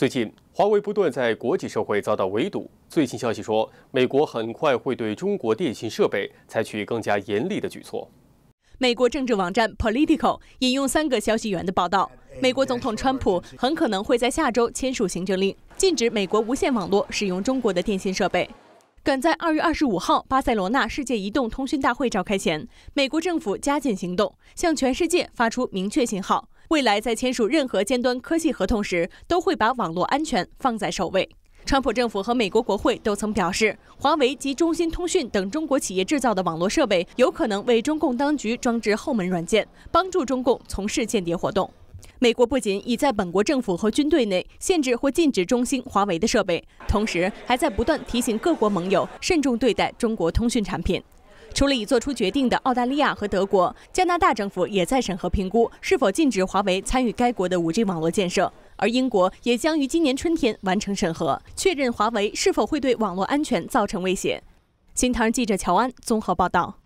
最近，华为不断在国际社会遭到围堵。最新消息说，美国很快会对中国电信设备采取更加严厉的举措。美国政治网站 Politico 引用三个消息源的报道，美国总统川普很可能会在下周签署行政令，禁止美国无线网络使用中国的电信设备。赶在二月二十五号巴塞罗那世界移动通讯大会召开前，美国政府加紧行动，向全世界发出明确信号。未来在签署任何尖端科技合同时，都会把网络安全放在首位。川普政府和美国国会都曾表示，华为及中兴通讯等中国企业制造的网络设备有可能为中共当局装置后门软件，帮助中共从事间谍活动。美国不仅已在本国政府和军队内限制或禁止中兴、华为的设备，同时还在不断提醒各国盟友慎重对待中国通讯产品。除了已做出决定的澳大利亚和德国，加拿大政府也在审核评估是否禁止华为参与该国的 5G 网络建设，而英国也将于今年春天完成审核，确认华为是否会对网络安全造成威胁。新唐记者乔安综合报道。